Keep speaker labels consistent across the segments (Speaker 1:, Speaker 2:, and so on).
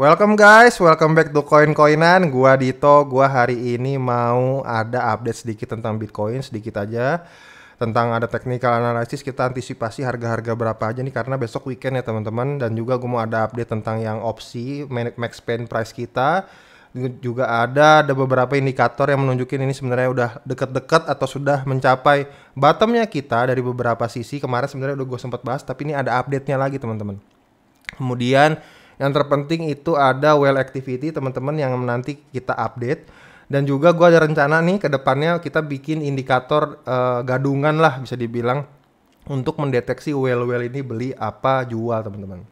Speaker 1: Welcome guys, welcome back to koin-koinan. Gua Dito, gua hari ini mau ada update sedikit tentang Bitcoin, sedikit aja tentang ada technical analysis kita antisipasi harga-harga berapa aja nih karena besok weekend ya teman-teman dan juga gue mau ada update tentang yang opsi max pain price kita juga ada ada beberapa indikator yang menunjukin ini sebenarnya udah deket-deket atau sudah mencapai bottomnya kita dari beberapa sisi kemarin sebenarnya udah gue sempat bahas tapi ini ada update-nya lagi teman-teman kemudian yang terpenting itu ada well activity teman-teman yang nanti kita update. Dan juga gue ada rencana nih ke depannya kita bikin indikator uh, gadungan lah bisa dibilang untuk mendeteksi well-well ini beli apa jual teman-teman.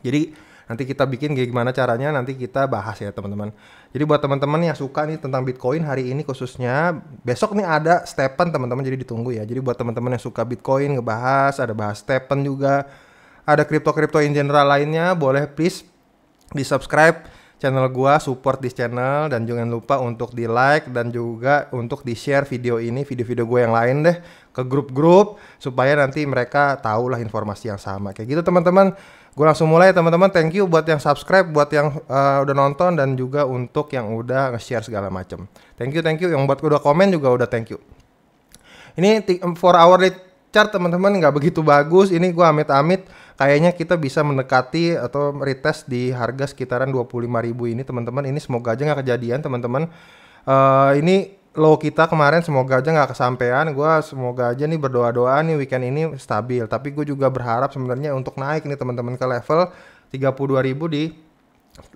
Speaker 1: Jadi nanti kita bikin gimana caranya nanti kita bahas ya teman-teman. Jadi buat teman-teman yang suka nih tentang Bitcoin hari ini khususnya besok nih ada Stepen teman-teman jadi ditunggu ya. Jadi buat teman-teman yang suka Bitcoin ngebahas ada bahas Stepen juga ada kripto-kripto in general lainnya, boleh please di subscribe channel gua, support di channel dan jangan lupa untuk di like dan juga untuk di share video ini, video-video gue yang lain deh ke grup-grup supaya nanti mereka tahu lah informasi yang sama. Kayak gitu teman-teman. Gue langsung mulai teman-teman. Thank you buat yang subscribe, buat yang uh, udah nonton dan juga untuk yang udah nge-share segala macam. Thank you, thank you. Yang buat udah komen juga udah thank you. Ini for hourly chart teman-teman nggak begitu bagus. Ini gue amit-amit kayaknya kita bisa mendekati atau retest di harga sekitaran 25.000 ini teman-teman. Ini semoga aja nggak kejadian teman-teman. Uh, ini low kita kemarin semoga aja nggak kesampaian gue semoga aja nih berdoa doa nih weekend ini stabil tapi gue juga berharap sebenarnya untuk naik nih teman-teman ke level 32.000 di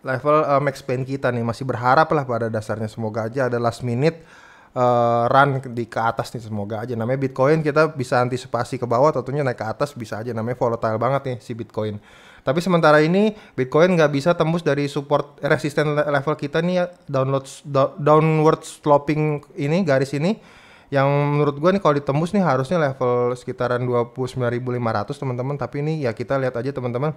Speaker 1: level uh, max pain kita nih masih berharap lah pada dasarnya semoga aja ada last minute uh, run di ke atas nih semoga aja namanya Bitcoin kita bisa antisipasi ke bawah tentunya naik ke atas bisa aja namanya volatile banget nih si Bitcoin tapi sementara ini Bitcoin nggak bisa tembus dari support resisten level kita nih ya. download downward sloping ini garis ini yang menurut gue nih kalau ditembus nih harusnya level sekitaran 29.500 teman-teman tapi ini ya kita lihat aja teman-teman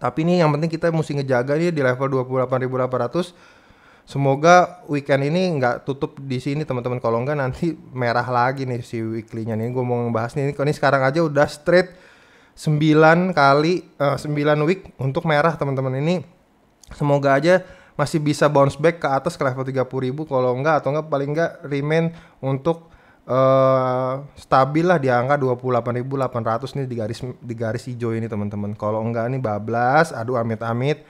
Speaker 1: tapi ini yang penting kita mesti ngejaga nih di level 28.800 Semoga weekend ini nggak tutup di sini teman-teman. Kalau nggak nanti merah lagi nih si weekly-nya nih. Gue mau ngebahas nih. Ini sekarang aja udah straight 9 kali uh, eh, 9 week untuk merah teman-teman ini. Semoga aja masih bisa bounce back ke atas ke level 30 ribu kalau enggak atau enggak paling enggak remain untuk uh, stabil lah di angka 28.800 nih di garis di garis hijau ini teman-teman. Kalau enggak nih bablas, aduh amit-amit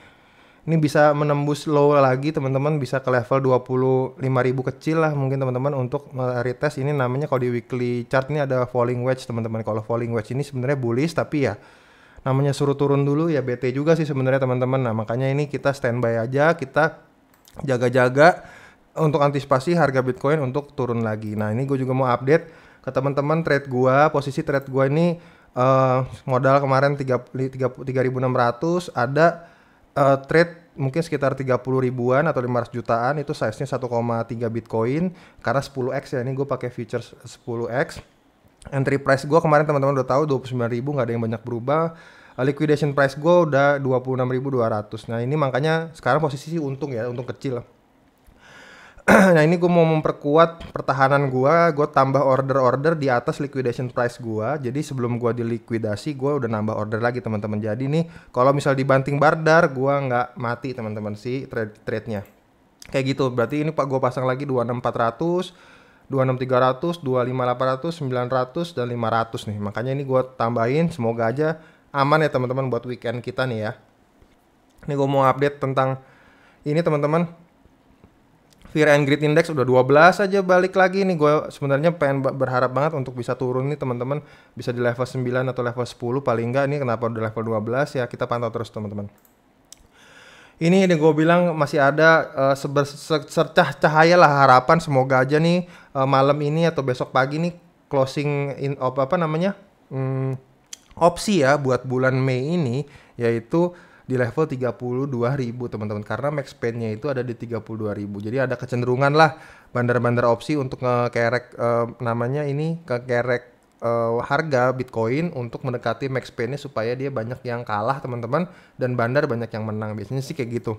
Speaker 1: ini bisa menembus low lagi teman-teman bisa ke level 25.000 kecil lah mungkin teman-teman untuk retest ini namanya kalau di weekly chart ini ada falling wedge teman-teman kalau falling wedge ini sebenarnya bullish tapi ya namanya suruh turun dulu ya BT juga sih sebenarnya teman-teman nah makanya ini kita standby aja kita jaga-jaga untuk antisipasi harga Bitcoin untuk turun lagi nah ini gue juga mau update ke teman-teman trade gua posisi trade gua ini uh, modal kemarin 3, 3.600 ada uh, trade mungkin sekitar 30 ribuan atau 500 jutaan itu size-nya 1,3 Bitcoin karena 10x ya ini gue pakai futures 10x entry price gue kemarin teman-teman udah tahu 29 ribu nggak ada yang banyak berubah eh, liquidation price gue udah 26.200 nah ini makanya sekarang posisi untung ya untung kecil nah ini gue mau memperkuat pertahanan gue gue tambah order order di atas liquidation price gue jadi sebelum gue dilikuidasi gue udah nambah order lagi teman-teman jadi nih kalau misal dibanting bardar gue nggak mati teman-teman si trade trade nya kayak gitu berarti ini pak gue pasang lagi 26400 26300, 25800, 900 dan 500 nih. Makanya ini gue tambahin semoga aja aman ya teman-teman buat weekend kita nih ya. Ini gue mau update tentang ini teman-teman Fear and Greed Index udah 12 aja balik lagi nih. Gue sebenarnya pengen berharap banget untuk bisa turun nih teman-teman. Bisa di level 9 atau level 10 paling enggak nih kenapa udah level 12 ya kita pantau terus teman-teman. Ini yang gue bilang masih ada uh, eh, secercah cahaya lah harapan semoga aja nih uh, malam ini atau besok pagi nih closing in op, apa namanya hmm, opsi ya buat bulan Mei ini yaitu di level 32.000 teman-teman karena max pain-nya itu ada di 32.000. Jadi ada kecenderungan lah bandar-bandar opsi untuk ngekerek uh, namanya ini kekerek uh, eh, harga Bitcoin untuk mendekati max pain-nya supaya dia banyak yang kalah teman-teman dan bandar banyak yang menang. Biasanya sih kayak gitu.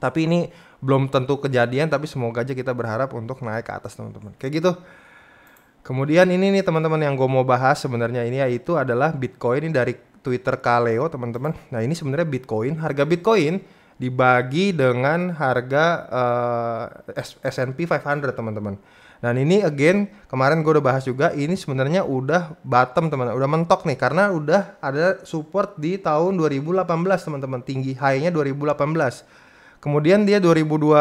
Speaker 1: Tapi ini belum tentu kejadian tapi semoga aja kita berharap untuk naik ke atas teman-teman. Kayak gitu. Kemudian ini nih teman-teman yang gue mau bahas sebenarnya ini yaitu adalah Bitcoin ini dari Twitter Kaleo teman-teman. Nah ini sebenarnya Bitcoin, harga Bitcoin dibagi dengan harga uh, S&P 500 teman-teman. Dan ini again kemarin gue udah bahas juga ini sebenarnya udah bottom teman, udah mentok nih karena udah ada support di tahun 2018 teman-teman tinggi high-nya 2018. Kemudian dia 2021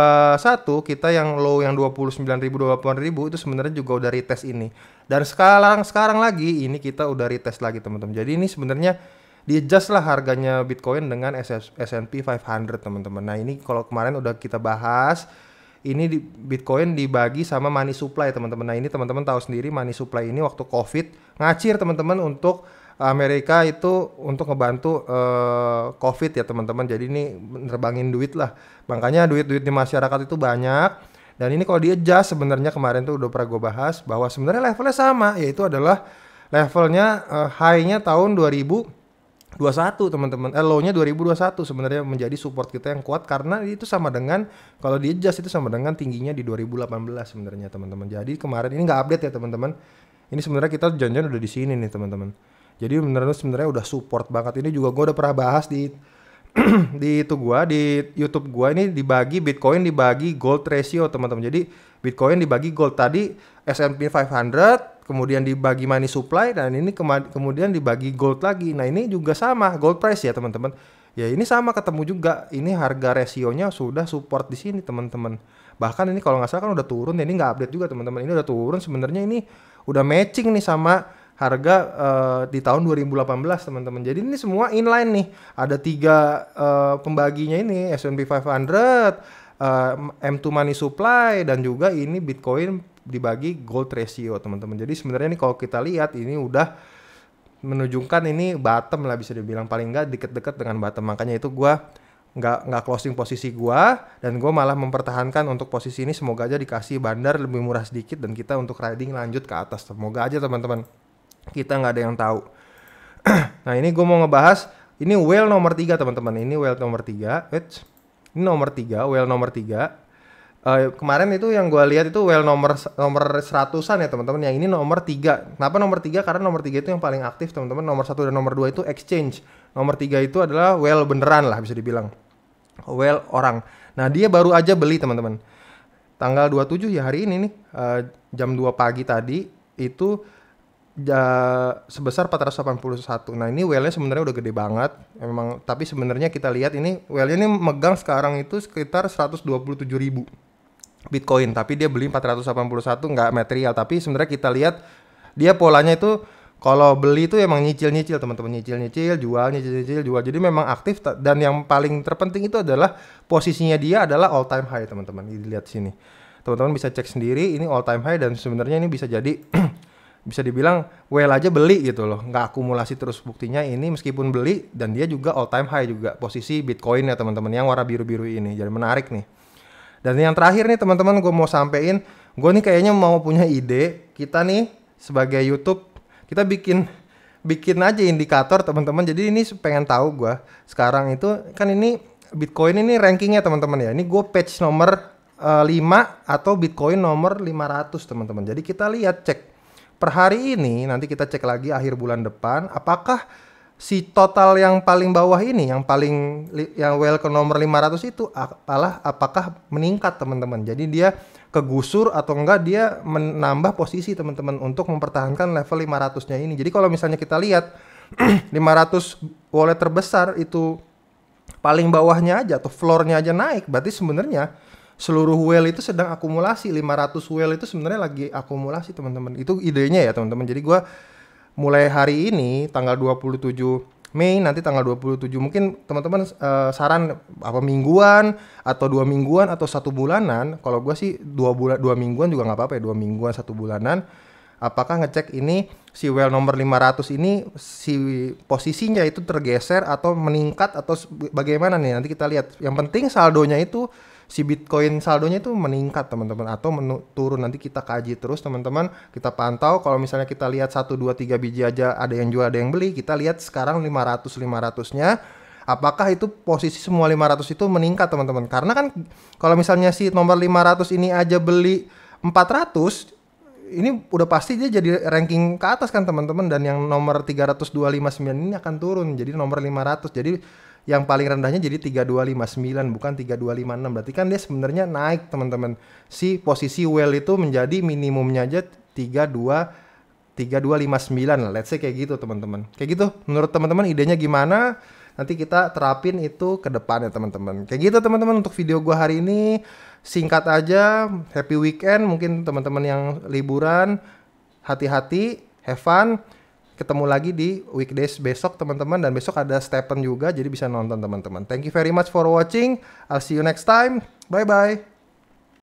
Speaker 1: kita yang low yang 29.000 28.000 itu sebenarnya juga udah retest ini. Dan sekarang sekarang lagi ini kita udah retest lagi teman-teman. Jadi ini sebenarnya di adjust lah harganya Bitcoin dengan S&P 500 teman-teman. Nah, ini kalau kemarin udah kita bahas ini di Bitcoin dibagi sama money supply teman-teman. Nah, ini teman-teman tahu sendiri money supply ini waktu Covid ngacir teman-teman untuk Amerika itu untuk ngebantu uh, COVID ya teman-teman. Jadi ini nerbangin duit lah. Makanya duit-duit di masyarakat itu banyak. Dan ini kalau dia sebenarnya kemarin tuh udah pernah gue bahas bahwa sebenarnya levelnya sama yaitu adalah levelnya uh, high-nya tahun 2021 teman-teman. Eh low-nya 2021 sebenarnya menjadi support kita yang kuat karena itu sama dengan kalau di adjust itu sama dengan tingginya di 2018 sebenarnya teman-teman. Jadi kemarin ini nggak update ya teman-teman. Ini sebenarnya kita janjian udah di sini nih teman-teman. Jadi bener sebenarnya udah support banget. Ini juga gue udah pernah bahas di di itu gue di YouTube gue ini dibagi Bitcoin dibagi gold ratio teman-teman. Jadi Bitcoin dibagi gold tadi S&P 500 kemudian dibagi money supply dan ini kemudian dibagi gold lagi. Nah ini juga sama gold price ya teman-teman. Ya ini sama ketemu juga. Ini harga rasionya sudah support di sini teman-teman. Bahkan ini kalau nggak salah kan udah turun. Ya, ini nggak update juga teman-teman. Ini udah turun sebenarnya ini udah matching nih sama harga uh, di tahun 2018 teman-teman. Jadi ini semua inline nih. Ada tiga uh, pembaginya ini S&P 500, uh, M2 Money Supply dan juga ini Bitcoin dibagi gold ratio teman-teman. Jadi sebenarnya ini kalau kita lihat ini udah menunjukkan ini bottom lah bisa dibilang paling nggak deket-deket dengan bottom. Makanya itu gua nggak nggak closing posisi gua dan gua malah mempertahankan untuk posisi ini semoga aja dikasih bandar lebih murah sedikit dan kita untuk riding lanjut ke atas semoga aja teman-teman kita nggak ada yang tahu. nah ini gue mau ngebahas ini whale nomor tiga teman-teman. Ini whale nomor tiga. wait, ini nomor tiga, whale nomor tiga. Uh, kemarin itu yang gue lihat itu whale nomor nomor seratusan ya teman-teman. Yang ini nomor tiga. Kenapa nomor tiga? Karena nomor tiga itu yang paling aktif teman-teman. Nomor satu dan nomor dua itu exchange. Nomor tiga itu adalah whale beneran lah bisa dibilang. Whale orang. Nah dia baru aja beli teman-teman. Tanggal 27 ya hari ini nih uh, jam 2 pagi tadi itu uh, sebesar 481. Nah, ini whale-nya sebenarnya udah gede banget. Emang tapi sebenarnya kita lihat ini whale-nya ini megang sekarang itu sekitar 127 ribu Bitcoin, tapi dia beli 481 nggak material, tapi sebenarnya kita lihat dia polanya itu kalau beli itu emang nyicil-nyicil teman-teman nyicil-nyicil jual nyicil-nyicil jual jadi memang aktif dan yang paling terpenting itu adalah posisinya dia adalah all time high teman-teman dilihat sini teman-teman bisa cek sendiri ini all time high dan sebenarnya ini bisa jadi bisa dibilang well aja beli gitu loh nggak akumulasi terus buktinya ini meskipun beli dan dia juga all time high juga posisi bitcoin ya teman-teman yang warna biru-biru ini jadi menarik nih dan yang terakhir nih teman-teman gue mau sampein gue nih kayaknya mau punya ide kita nih sebagai YouTube kita bikin bikin aja indikator teman-teman jadi ini pengen tahu gue sekarang itu kan ini Bitcoin ini rankingnya teman-teman ya ini gue page nomor uh, atau Bitcoin nomor 500 teman-teman jadi kita lihat cek per hari ini nanti kita cek lagi akhir bulan depan apakah si total yang paling bawah ini yang paling yang well ke nomor 500 itu apalah ah, apakah meningkat teman-teman. Jadi dia kegusur atau enggak dia menambah posisi teman-teman untuk mempertahankan level 500-nya ini. Jadi kalau misalnya kita lihat 500 wallet terbesar itu paling bawahnya aja atau floornya aja naik berarti sebenarnya seluruh whale itu sedang akumulasi 500 whale itu sebenarnya lagi akumulasi teman-teman itu idenya ya teman-teman jadi gue mulai hari ini tanggal 27 Mei nanti tanggal 27 mungkin teman-teman uh, saran apa mingguan atau dua mingguan atau satu bulanan kalau gue sih dua bulan dua mingguan juga nggak apa-apa ya dua mingguan satu bulanan apakah ngecek ini si well nomor 500 ini si posisinya itu tergeser atau meningkat atau bagaimana nih nanti kita lihat yang penting saldonya itu si Bitcoin saldonya itu meningkat teman-teman atau menu, turun nanti kita kaji terus teman-teman kita pantau kalau misalnya kita lihat 1 2 3 biji aja ada yang jual ada yang beli kita lihat sekarang 500 500-nya apakah itu posisi semua 500 itu meningkat teman-teman karena kan kalau misalnya si nomor 500 ini aja beli 400 ini udah pasti dia jadi ranking ke atas kan teman-teman dan yang nomor sembilan ini akan turun jadi nomor 500 jadi yang paling rendahnya jadi 3259 bukan 3256 berarti kan dia sebenarnya naik teman-teman si posisi well itu menjadi minimumnya aja 32 3259 lah let's say kayak gitu teman-teman kayak gitu menurut teman-teman idenya gimana nanti kita terapin itu ke depan ya teman-teman kayak gitu teman-teman untuk video gua hari ini singkat aja happy weekend mungkin teman-teman yang liburan hati-hati have fun ketemu lagi di weekdays besok teman-teman dan besok ada Stephen juga jadi bisa nonton teman-teman. Thank you very much for watching. I'll see you next time. Bye bye.